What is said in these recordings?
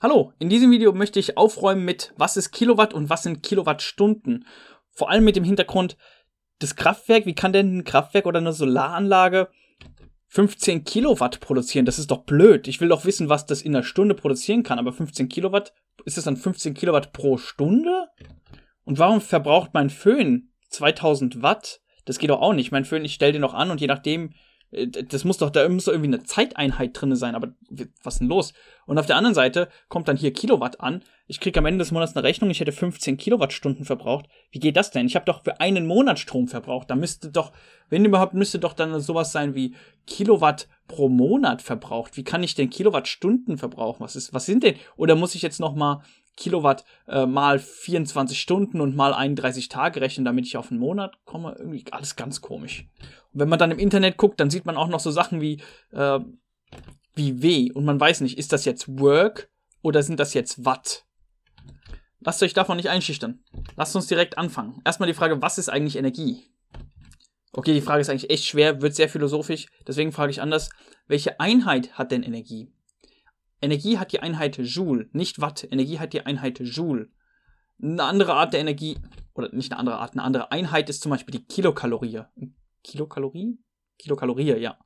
Hallo, in diesem Video möchte ich aufräumen mit was ist Kilowatt und was sind Kilowattstunden. Vor allem mit dem Hintergrund, des Kraftwerks. wie kann denn ein Kraftwerk oder eine Solaranlage 15 Kilowatt produzieren? Das ist doch blöd. Ich will doch wissen, was das in einer Stunde produzieren kann. Aber 15 Kilowatt, ist das dann 15 Kilowatt pro Stunde? Und warum verbraucht mein Föhn 2000 Watt? Das geht doch auch nicht. Mein Föhn, ich stelle den noch an und je nachdem, äh, das muss doch, da muss doch irgendwie eine Zeiteinheit drin sein, aber was ist denn los? Und auf der anderen Seite kommt dann hier Kilowatt an. Ich kriege am Ende des Monats eine Rechnung, ich hätte 15 Kilowattstunden verbraucht. Wie geht das denn? Ich habe doch für einen Monat Strom verbraucht. Da müsste doch, wenn überhaupt, müsste doch dann sowas sein wie Kilowatt pro Monat verbraucht. Wie kann ich denn Kilowattstunden verbrauchen? Was ist, was sind denn? Oder muss ich jetzt nochmal Kilowatt äh, mal 24 Stunden und mal 31 Tage rechnen, damit ich auf einen Monat komme. Irgendwie alles ganz komisch. Und wenn man dann im Internet guckt, dann sieht man auch noch so Sachen wie, äh, wie W. Und man weiß nicht, ist das jetzt Work oder sind das jetzt Watt? Lasst euch davon nicht einschüchtern. Lasst uns direkt anfangen. Erstmal die Frage, was ist eigentlich Energie? Okay, die Frage ist eigentlich echt schwer, wird sehr philosophisch. Deswegen frage ich anders, welche Einheit hat denn Energie? Energie hat die Einheit Joule, nicht Watt. Energie hat die Einheit Joule. Eine andere Art der Energie, oder nicht eine andere Art, eine andere Einheit ist zum Beispiel die Kilokalorie. Kilokalorie? Kilokalorie, ja.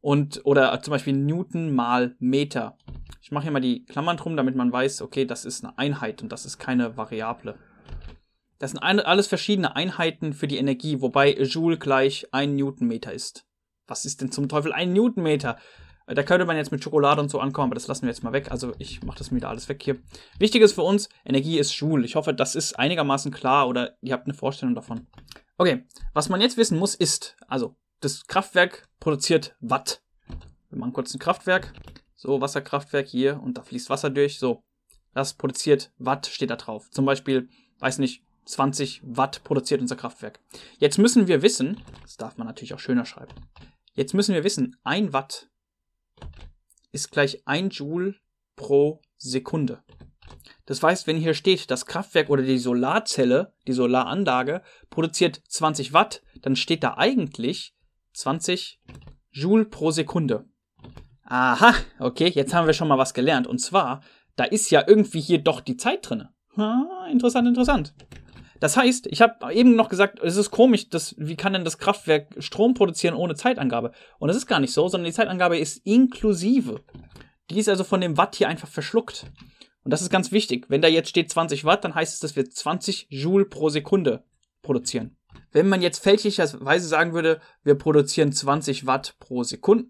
Und, oder zum Beispiel Newton mal Meter. Ich mache hier mal die Klammern drum, damit man weiß, okay, das ist eine Einheit und das ist keine Variable. Das sind alles verschiedene Einheiten für die Energie, wobei Joule gleich ein Newtonmeter ist. Was ist denn zum Teufel ein Newtonmeter? Äh, da könnte man jetzt mit Schokolade und so ankommen, aber das lassen wir jetzt mal weg. Also ich mache das wieder alles weg hier. Wichtig ist für uns, Energie ist schwul. Ich hoffe, das ist einigermaßen klar oder ihr habt eine Vorstellung davon. Okay, was man jetzt wissen muss ist, also das Kraftwerk produziert Watt. Wir machen kurz ein Kraftwerk. So, Wasserkraftwerk hier und da fließt Wasser durch. So, das produziert Watt, steht da drauf. Zum Beispiel, weiß nicht, 20 Watt produziert unser Kraftwerk. Jetzt müssen wir wissen, das darf man natürlich auch schöner schreiben. Jetzt müssen wir wissen, 1 Watt ist gleich 1 Joule pro Sekunde. Das heißt, wenn hier steht, das Kraftwerk oder die Solarzelle, die Solaranlage produziert 20 Watt, dann steht da eigentlich 20 Joule pro Sekunde. Aha, okay, jetzt haben wir schon mal was gelernt. Und zwar, da ist ja irgendwie hier doch die Zeit drin. Ah, interessant, interessant. Das heißt, ich habe eben noch gesagt, es ist komisch, dass, wie kann denn das Kraftwerk Strom produzieren ohne Zeitangabe? Und das ist gar nicht so, sondern die Zeitangabe ist inklusive. Die ist also von dem Watt hier einfach verschluckt. Und das ist ganz wichtig. Wenn da jetzt steht 20 Watt, dann heißt es, dass wir 20 Joule pro Sekunde produzieren. Wenn man jetzt fälschlicherweise sagen würde, wir produzieren 20 Watt pro Sekunde,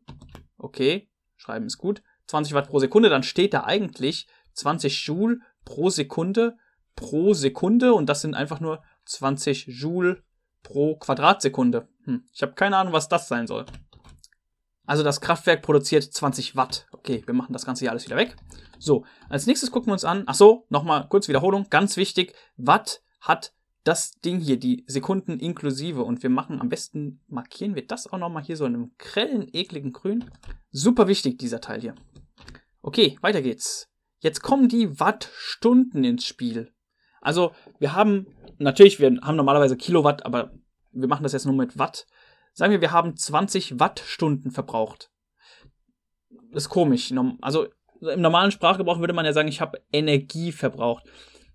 okay, schreiben ist gut, 20 Watt pro Sekunde, dann steht da eigentlich 20 Joule pro Sekunde pro Sekunde und das sind einfach nur 20 Joule pro Quadratsekunde. Hm, ich habe keine Ahnung, was das sein soll. Also das Kraftwerk produziert 20 Watt. Okay, wir machen das Ganze hier alles wieder weg. So, als nächstes gucken wir uns an. Ach so, nochmal kurz Wiederholung, ganz wichtig. Watt hat das Ding hier, die Sekunden inklusive. Und wir machen am besten, markieren wir das auch nochmal hier so in einem grellen, ekligen Grün. Super wichtig, dieser Teil hier. Okay, weiter geht's. Jetzt kommen die Wattstunden ins Spiel. Also wir haben, natürlich, wir haben normalerweise Kilowatt, aber wir machen das jetzt nur mit Watt. Sagen wir, wir haben 20 Wattstunden verbraucht. ist komisch. Also im normalen Sprachgebrauch würde man ja sagen, ich habe Energie verbraucht.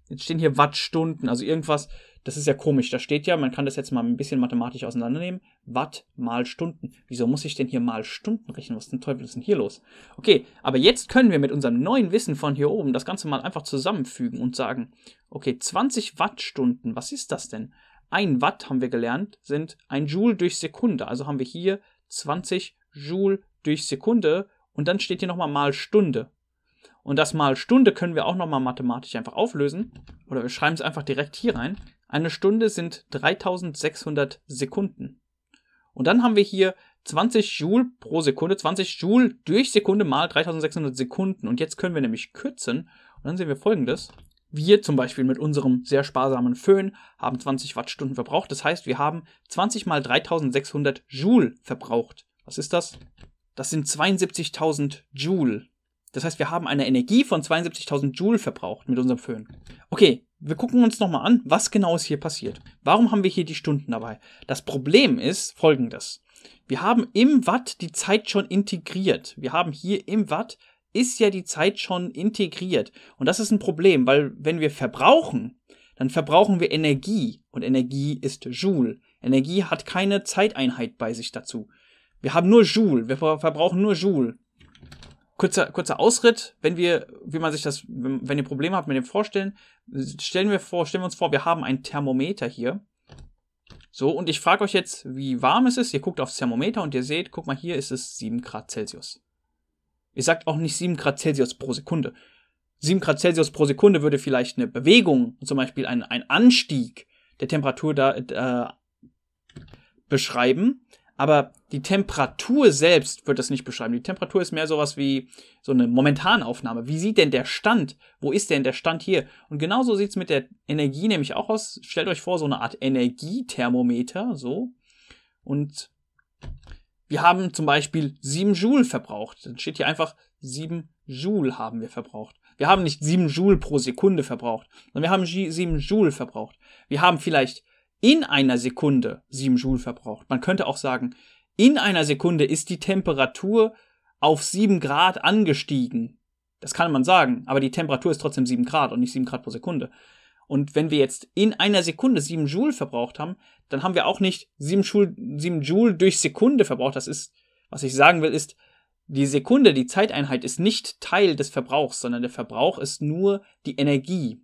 Jetzt stehen hier Wattstunden, also irgendwas, das ist ja komisch. Da steht ja, man kann das jetzt mal ein bisschen mathematisch auseinandernehmen. Watt mal Stunden. Wieso muss ich denn hier mal Stunden rechnen? Was zum Teufel ist denn hier los? Okay, aber jetzt können wir mit unserem neuen Wissen von hier oben das Ganze mal einfach zusammenfügen und sagen, okay, 20 Wattstunden, was ist das denn? Ein Watt haben wir gelernt, sind ein Joule durch Sekunde. Also haben wir hier 20 Joule durch Sekunde und dann steht hier nochmal mal Stunde. Und das mal Stunde können wir auch nochmal mathematisch einfach auflösen. Oder wir schreiben es einfach direkt hier rein. Eine Stunde sind 3600 Sekunden. Und dann haben wir hier 20 Joule pro Sekunde, 20 Joule durch Sekunde mal 3600 Sekunden. Und jetzt können wir nämlich kürzen. Und dann sehen wir folgendes. Wir zum Beispiel mit unserem sehr sparsamen Föhn haben 20 Wattstunden verbraucht. Das heißt, wir haben 20 mal 3600 Joule verbraucht. Was ist das? Das sind 72.000 Joule. Das heißt, wir haben eine Energie von 72.000 Joule verbraucht mit unserem Föhn. Okay, wir gucken uns nochmal an, was genau ist hier passiert. Warum haben wir hier die Stunden dabei? Das Problem ist folgendes. Wir haben im Watt die Zeit schon integriert. Wir haben hier im Watt ist ja die Zeit schon integriert. Und das ist ein Problem, weil wenn wir verbrauchen, dann verbrauchen wir Energie. Und Energie ist Joule. Energie hat keine Zeiteinheit bei sich dazu. Wir haben nur Joule. Wir verbrauchen nur Joule kurzer, kurzer Ausritt, wenn wir, wie man sich das, wenn ihr Probleme habt mit dem Vorstellen, stellen wir vor, stellen wir uns vor, wir haben ein Thermometer hier. So, und ich frage euch jetzt, wie warm es ist. Ihr guckt aufs Thermometer und ihr seht, guck mal, hier ist es 7 Grad Celsius. Ihr sagt auch nicht 7 Grad Celsius pro Sekunde. 7 Grad Celsius pro Sekunde würde vielleicht eine Bewegung, zum Beispiel ein, ein Anstieg der Temperatur da, äh, beschreiben aber die Temperatur selbst wird das nicht beschreiben. Die Temperatur ist mehr sowas wie so eine Momentanaufnahme. Wie sieht denn der Stand? Wo ist denn der Stand hier? Und genauso sieht's mit der Energie nämlich auch aus. Stellt euch vor, so eine Art Energiethermometer, so. Und wir haben zum Beispiel 7 Joule verbraucht. Dann steht hier einfach 7 Joule haben wir verbraucht. Wir haben nicht 7 Joule pro Sekunde verbraucht, sondern wir haben 7 Joule verbraucht. Wir haben vielleicht in einer Sekunde 7 Joule verbraucht. Man könnte auch sagen, in einer Sekunde ist die Temperatur auf 7 Grad angestiegen. Das kann man sagen, aber die Temperatur ist trotzdem 7 Grad und nicht 7 Grad pro Sekunde. Und wenn wir jetzt in einer Sekunde 7 Joule verbraucht haben, dann haben wir auch nicht 7 Joule, 7 Joule durch Sekunde verbraucht. Das ist, was ich sagen will, ist, die Sekunde, die Zeiteinheit ist nicht Teil des Verbrauchs, sondern der Verbrauch ist nur die Energie.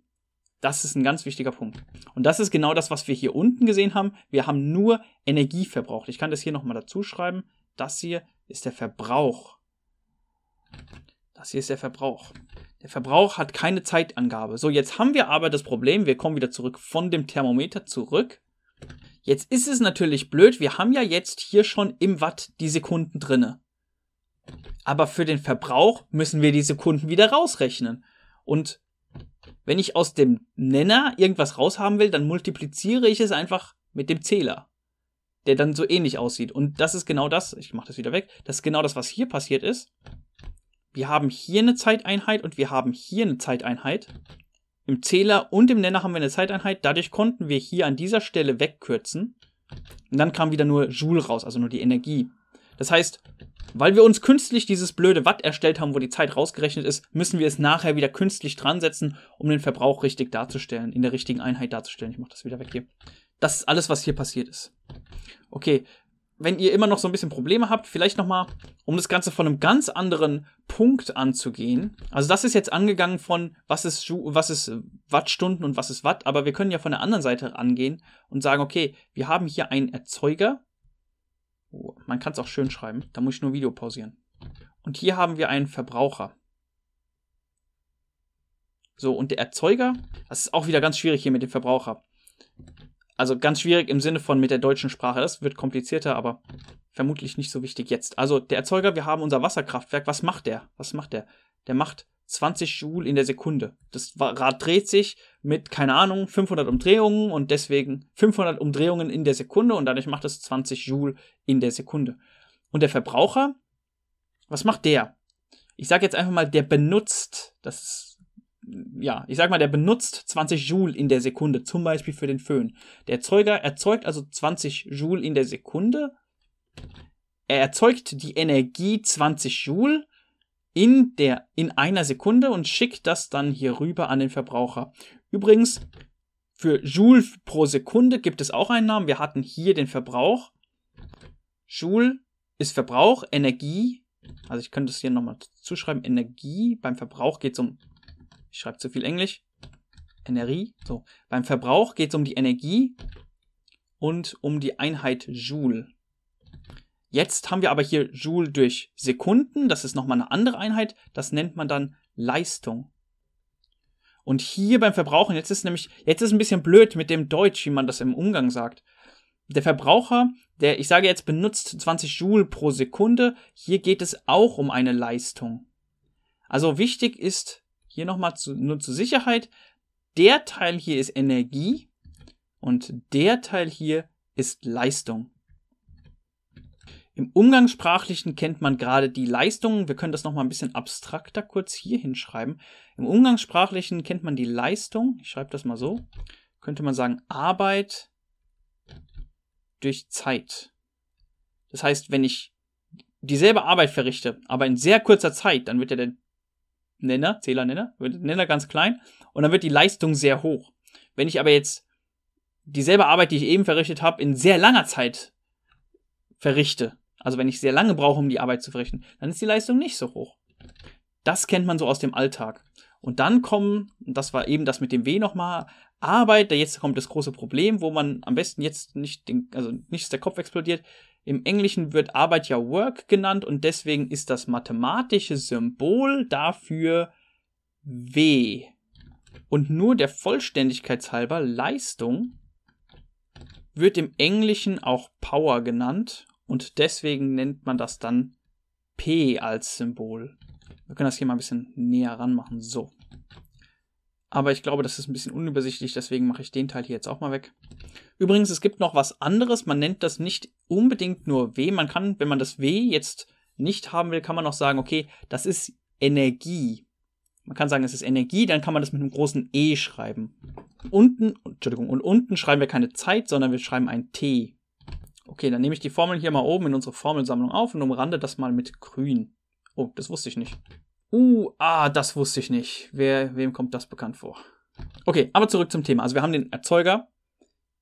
Das ist ein ganz wichtiger Punkt. Und das ist genau das, was wir hier unten gesehen haben. Wir haben nur Energie verbraucht. Ich kann das hier nochmal dazu schreiben. Das hier ist der Verbrauch. Das hier ist der Verbrauch. Der Verbrauch hat keine Zeitangabe. So, jetzt haben wir aber das Problem, wir kommen wieder zurück von dem Thermometer zurück. Jetzt ist es natürlich blöd, wir haben ja jetzt hier schon im Watt die Sekunden drinne. Aber für den Verbrauch müssen wir die Sekunden wieder rausrechnen. Und wenn ich aus dem Nenner irgendwas raushaben will, dann multipliziere ich es einfach mit dem Zähler, der dann so ähnlich aussieht. Und das ist genau das, ich mache das wieder weg, das ist genau das, was hier passiert ist. Wir haben hier eine Zeiteinheit und wir haben hier eine Zeiteinheit. Im Zähler und im Nenner haben wir eine Zeiteinheit. Dadurch konnten wir hier an dieser Stelle wegkürzen. Und dann kam wieder nur Joule raus, also nur die Energie das heißt, weil wir uns künstlich dieses blöde Watt erstellt haben, wo die Zeit rausgerechnet ist, müssen wir es nachher wieder künstlich dran setzen, um den Verbrauch richtig darzustellen, in der richtigen Einheit darzustellen. Ich mache das wieder weg hier. Das ist alles, was hier passiert ist. Okay, wenn ihr immer noch so ein bisschen Probleme habt, vielleicht nochmal, um das Ganze von einem ganz anderen Punkt anzugehen. Also das ist jetzt angegangen von, was ist, was ist Wattstunden und was ist Watt, aber wir können ja von der anderen Seite angehen und sagen, okay, wir haben hier einen Erzeuger, man kann es auch schön schreiben. Da muss ich nur Video pausieren. Und hier haben wir einen Verbraucher. So, und der Erzeuger, das ist auch wieder ganz schwierig hier mit dem Verbraucher. Also ganz schwierig im Sinne von mit der deutschen Sprache. Das wird komplizierter, aber vermutlich nicht so wichtig jetzt. Also der Erzeuger, wir haben unser Wasserkraftwerk. Was macht der? Was macht der? Der macht 20 Joule in der Sekunde. Das Rad dreht sich mit, keine Ahnung, 500 Umdrehungen und deswegen 500 Umdrehungen in der Sekunde und dadurch macht es 20 Joule in der Sekunde. Und der Verbraucher, was macht der? Ich sage jetzt einfach mal, der benutzt, das ist ja, ich sag mal, der benutzt 20 Joule in der Sekunde, zum Beispiel für den Föhn. Der Erzeuger erzeugt also 20 Joule in der Sekunde. Er erzeugt die Energie 20 Joule in, der, in einer Sekunde und schickt das dann hier rüber an den Verbraucher. Übrigens, für Joule pro Sekunde gibt es auch einen Namen. Wir hatten hier den Verbrauch. Joule ist Verbrauch, Energie. Also ich könnte es hier nochmal zuschreiben. Energie. Beim Verbrauch geht es um. Ich schreibe zu viel Englisch. Energie. So. Beim Verbrauch geht es um die Energie und um die Einheit Joule. Jetzt haben wir aber hier Joule durch Sekunden, das ist nochmal eine andere Einheit, das nennt man dann Leistung. Und hier beim Verbrauchen, jetzt ist nämlich, jetzt ist ein bisschen blöd mit dem Deutsch, wie man das im Umgang sagt. Der Verbraucher, der, ich sage jetzt, benutzt 20 Joule pro Sekunde, hier geht es auch um eine Leistung. Also wichtig ist, hier nochmal zu, nur zur Sicherheit, der Teil hier ist Energie und der Teil hier ist Leistung. Im Umgangssprachlichen kennt man gerade die Leistungen. Wir können das nochmal ein bisschen abstrakter kurz hier hinschreiben. Im Umgangssprachlichen kennt man die Leistung. Ich schreibe das mal so. Könnte man sagen, Arbeit durch Zeit. Das heißt, wenn ich dieselbe Arbeit verrichte, aber in sehr kurzer Zeit, dann wird ja der Nenner, Zählernenner, wird der Nenner ganz klein und dann wird die Leistung sehr hoch. Wenn ich aber jetzt dieselbe Arbeit, die ich eben verrichtet habe, in sehr langer Zeit verrichte, also wenn ich sehr lange brauche, um die Arbeit zu verrichten, dann ist die Leistung nicht so hoch. Das kennt man so aus dem Alltag. Und dann kommen, das war eben das mit dem W nochmal, Arbeit, da jetzt kommt das große Problem, wo man am besten jetzt nicht, den, also nicht, dass der Kopf explodiert. Im Englischen wird Arbeit ja Work genannt und deswegen ist das mathematische Symbol dafür W. Und nur der Vollständigkeitshalber Leistung wird im Englischen auch Power genannt und deswegen nennt man das dann P als Symbol. Wir können das hier mal ein bisschen näher ranmachen. So. Aber ich glaube, das ist ein bisschen unübersichtlich, deswegen mache ich den Teil hier jetzt auch mal weg. Übrigens, es gibt noch was anderes. Man nennt das nicht unbedingt nur W. Man kann, wenn man das W jetzt nicht haben will, kann man noch sagen, okay, das ist Energie. Man kann sagen, es ist Energie, dann kann man das mit einem großen E schreiben. Unten, Entschuldigung, und unten schreiben wir keine Zeit, sondern wir schreiben ein T. Okay, dann nehme ich die Formel hier mal oben in unsere Formelsammlung auf und umrande das mal mit grün. Oh, das wusste ich nicht. Uh, ah, das wusste ich nicht. Wer, wem kommt das bekannt vor? Okay, aber zurück zum Thema. Also wir haben den Erzeuger,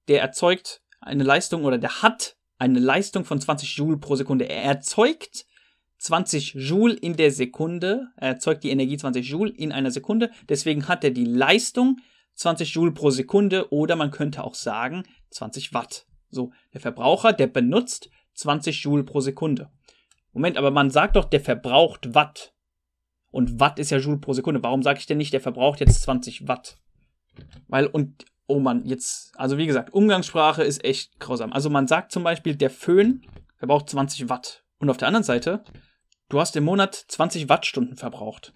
der erzeugt eine Leistung oder der hat eine Leistung von 20 Joule pro Sekunde. Er erzeugt 20 Joule in der Sekunde. Er erzeugt die Energie 20 Joule in einer Sekunde. Deswegen hat er die Leistung 20 Joule pro Sekunde oder man könnte auch sagen 20 Watt. So, der Verbraucher, der benutzt 20 Joule pro Sekunde. Moment, aber man sagt doch, der verbraucht Watt. Und Watt ist ja Joule pro Sekunde. Warum sage ich denn nicht, der verbraucht jetzt 20 Watt? Weil, und, oh man, jetzt, also wie gesagt, Umgangssprache ist echt grausam. Also man sagt zum Beispiel, der Föhn verbraucht 20 Watt. Und auf der anderen Seite, du hast im Monat 20 Wattstunden verbraucht.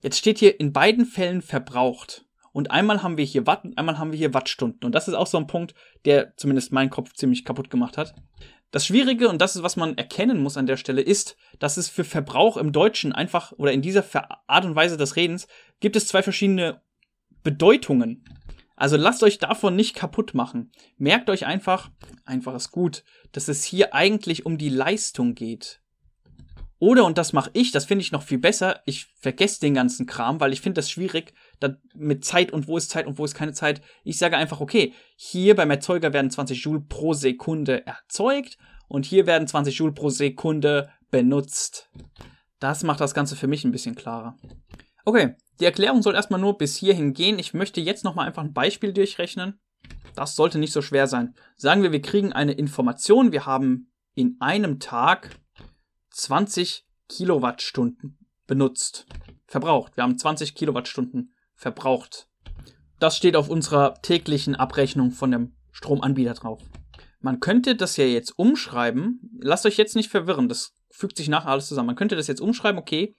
Jetzt steht hier in beiden Fällen verbraucht und einmal haben wir hier Watt und einmal haben wir hier Wattstunden. Und das ist auch so ein Punkt, der zumindest meinen Kopf ziemlich kaputt gemacht hat. Das Schwierige, und das ist, was man erkennen muss an der Stelle, ist, dass es für Verbrauch im Deutschen einfach oder in dieser Art und Weise des Redens gibt es zwei verschiedene Bedeutungen. Also lasst euch davon nicht kaputt machen. Merkt euch einfach, einfach ist gut, dass es hier eigentlich um die Leistung geht. Oder, und das mache ich, das finde ich noch viel besser, ich vergesse den ganzen Kram, weil ich finde das schwierig, da mit Zeit und wo ist Zeit und wo ist keine Zeit. Ich sage einfach, okay, hier beim Erzeuger werden 20 Joule pro Sekunde erzeugt und hier werden 20 Joule pro Sekunde benutzt. Das macht das Ganze für mich ein bisschen klarer. Okay, die Erklärung soll erstmal nur bis hierhin gehen. Ich möchte jetzt nochmal einfach ein Beispiel durchrechnen. Das sollte nicht so schwer sein. Sagen wir, wir kriegen eine Information, wir haben in einem Tag 20 Kilowattstunden benutzt, verbraucht. Wir haben 20 Kilowattstunden verbraucht. Das steht auf unserer täglichen Abrechnung von dem Stromanbieter drauf. Man könnte das ja jetzt umschreiben. Lasst euch jetzt nicht verwirren, das fügt sich nachher alles zusammen. Man könnte das jetzt umschreiben, okay.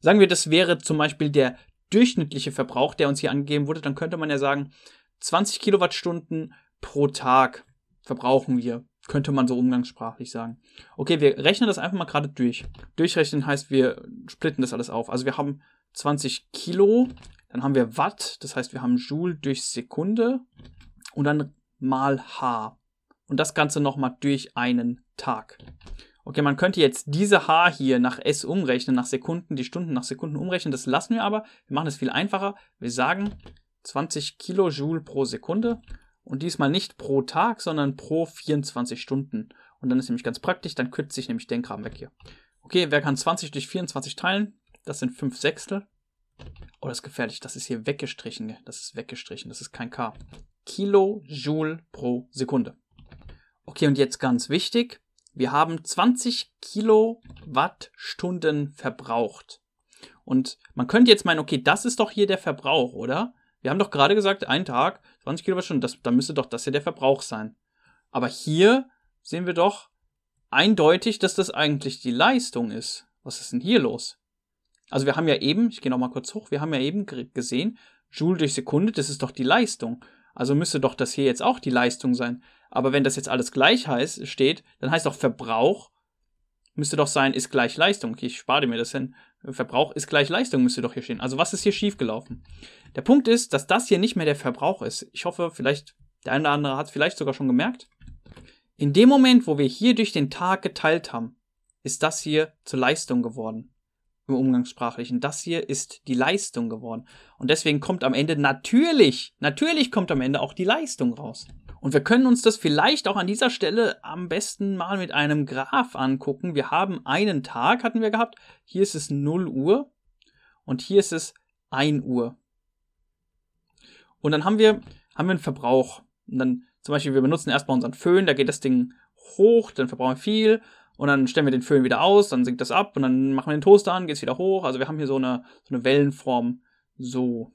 Sagen wir, das wäre zum Beispiel der durchschnittliche Verbrauch, der uns hier angegeben wurde. Dann könnte man ja sagen, 20 Kilowattstunden pro Tag verbrauchen wir könnte man so umgangssprachlich sagen. Okay, wir rechnen das einfach mal gerade durch. Durchrechnen heißt, wir splitten das alles auf. Also wir haben 20 Kilo, dann haben wir Watt, das heißt, wir haben Joule durch Sekunde und dann mal H. Und das Ganze nochmal durch einen Tag. Okay, man könnte jetzt diese H hier nach S umrechnen, nach Sekunden, die Stunden nach Sekunden umrechnen. Das lassen wir aber. Wir machen es viel einfacher. Wir sagen 20 Kilojoule pro Sekunde und diesmal nicht pro Tag, sondern pro 24 Stunden. Und dann ist nämlich ganz praktisch, dann kürzt sich nämlich den Kram weg hier. Okay, wer kann 20 durch 24 teilen? Das sind 5 Sechstel. Oh, das ist gefährlich. Das ist hier weggestrichen. Das ist weggestrichen. Das ist kein K. Kilojoule pro Sekunde. Okay, und jetzt ganz wichtig. Wir haben 20 Kilowattstunden verbraucht. Und man könnte jetzt meinen, okay, das ist doch hier der Verbrauch, oder? Wir haben doch gerade gesagt, ein Tag, 20 Kilowattstunden, das, da müsste doch das ja der Verbrauch sein. Aber hier sehen wir doch eindeutig, dass das eigentlich die Leistung ist. Was ist denn hier los? Also wir haben ja eben, ich gehe nochmal kurz hoch, wir haben ja eben gesehen, Joule durch Sekunde, das ist doch die Leistung. Also müsste doch das hier jetzt auch die Leistung sein. Aber wenn das jetzt alles gleich heißt, steht, dann heißt doch Verbrauch müsste doch sein, ist gleich Leistung. Okay, ich spare mir das hin. Verbrauch ist gleich Leistung müsste doch hier stehen. Also was ist hier schiefgelaufen? Der Punkt ist, dass das hier nicht mehr der Verbrauch ist. Ich hoffe, vielleicht, der eine oder andere hat es vielleicht sogar schon gemerkt. In dem Moment, wo wir hier durch den Tag geteilt haben, ist das hier zur Leistung geworden. Im Umgangssprachlichen. Das hier ist die Leistung geworden. Und deswegen kommt am Ende natürlich, natürlich kommt am Ende auch die Leistung raus. Und wir können uns das vielleicht auch an dieser Stelle am besten mal mit einem Graph angucken. Wir haben einen Tag, hatten wir gehabt. Hier ist es 0 Uhr. Und hier ist es 1 Uhr. Und dann haben wir, haben wir einen Verbrauch. Und dann zum Beispiel, wir benutzen erstmal unseren Föhn, da geht das Ding hoch, dann verbrauchen wir viel und dann stellen wir den Föhn wieder aus, dann sinkt das ab und dann machen wir den Toaster an, geht es wieder hoch. Also wir haben hier so eine, so eine Wellenform. So.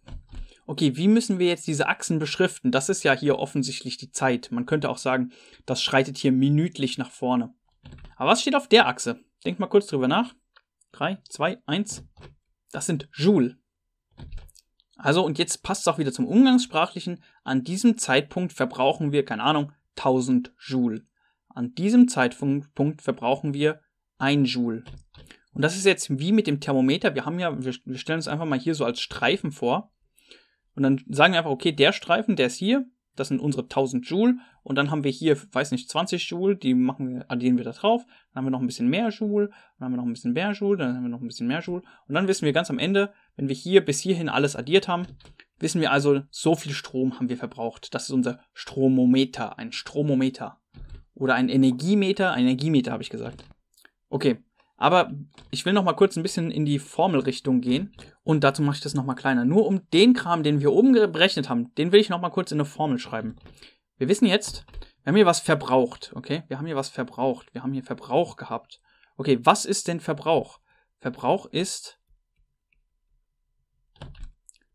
Okay, wie müssen wir jetzt diese Achsen beschriften? Das ist ja hier offensichtlich die Zeit. Man könnte auch sagen, das schreitet hier minütlich nach vorne. Aber was steht auf der Achse? Denkt mal kurz drüber nach. 3, 2, 1. Das sind Joule. Also, und jetzt passt es auch wieder zum Umgangssprachlichen. An diesem Zeitpunkt verbrauchen wir, keine Ahnung, 1000 Joule. An diesem Zeitpunkt verbrauchen wir 1 Joule. Und das ist jetzt wie mit dem Thermometer. Wir haben ja, wir, stellen uns einfach mal hier so als Streifen vor. Und dann sagen wir einfach, okay, der Streifen, der ist hier, das sind unsere 1000 Joule. Und dann haben wir hier, weiß nicht, 20 Joule, die machen wir, addieren wir da drauf. Dann haben wir noch ein bisschen mehr Joule, dann haben wir noch ein bisschen mehr Joule, dann haben wir noch ein bisschen mehr Joule. Und dann wissen wir ganz am Ende, wenn wir hier bis hierhin alles addiert haben, wissen wir also, so viel Strom haben wir verbraucht. Das ist unser Stromometer, ein Stromometer. Oder ein Energiemeter, ein Energiemeter habe ich gesagt. Okay, aber ich will noch mal kurz ein bisschen in die Formelrichtung gehen und dazu mache ich das noch mal kleiner. Nur um den Kram, den wir oben berechnet haben, den will ich noch mal kurz in eine Formel schreiben. Wir wissen jetzt, wir haben hier was verbraucht, okay? Wir haben hier was verbraucht, wir haben hier Verbrauch gehabt. Okay, was ist denn Verbrauch? Verbrauch ist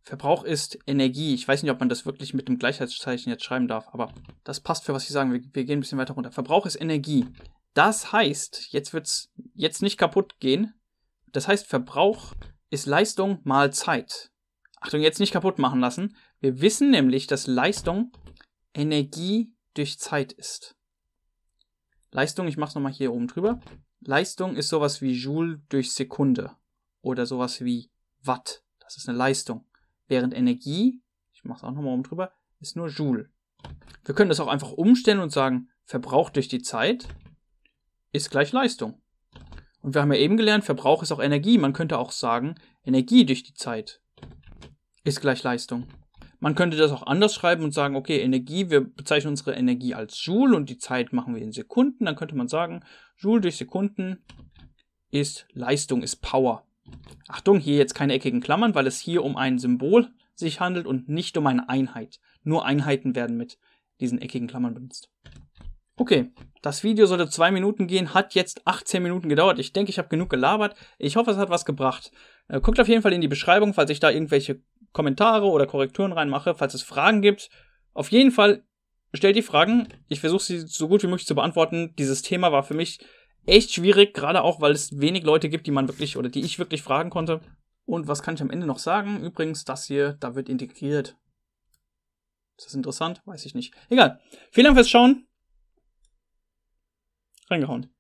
Verbrauch ist Energie. Ich weiß nicht, ob man das wirklich mit dem Gleichheitszeichen jetzt schreiben darf, aber das passt für was ich sagen. Wir, wir gehen ein bisschen weiter runter. Verbrauch ist Energie. Das heißt, jetzt wird's jetzt nicht kaputt gehen. Das heißt, Verbrauch ist Leistung mal Zeit. Achtung, jetzt nicht kaputt machen lassen. Wir wissen nämlich, dass Leistung Energie durch Zeit ist. Leistung, ich mach's nochmal hier oben drüber. Leistung ist sowas wie Joule durch Sekunde oder sowas wie Watt. Das ist eine Leistung während Energie, ich mache es auch nochmal um drüber, ist nur Joule. Wir können das auch einfach umstellen und sagen, Verbrauch durch die Zeit ist gleich Leistung. Und wir haben ja eben gelernt, Verbrauch ist auch Energie. Man könnte auch sagen, Energie durch die Zeit ist gleich Leistung. Man könnte das auch anders schreiben und sagen, okay, Energie, wir bezeichnen unsere Energie als Joule und die Zeit machen wir in Sekunden. Dann könnte man sagen, Joule durch Sekunden ist Leistung, ist Power. Achtung, hier jetzt keine eckigen Klammern, weil es hier um ein Symbol sich handelt und nicht um eine Einheit. Nur Einheiten werden mit diesen eckigen Klammern benutzt. Okay, das Video sollte zwei Minuten gehen, hat jetzt 18 Minuten gedauert. Ich denke, ich habe genug gelabert. Ich hoffe, es hat was gebracht. Äh, guckt auf jeden Fall in die Beschreibung, falls ich da irgendwelche Kommentare oder Korrekturen reinmache, falls es Fragen gibt. Auf jeden Fall stellt die Fragen. Ich versuche sie so gut wie möglich zu beantworten. Dieses Thema war für mich echt schwierig, gerade auch, weil es wenig Leute gibt, die man wirklich oder die ich wirklich fragen konnte. Und was kann ich am Ende noch sagen? Übrigens, das hier, da wird integriert. Ist das interessant? Weiß ich nicht. Egal. Vielen Dank fürs Schauen. Reingehauen.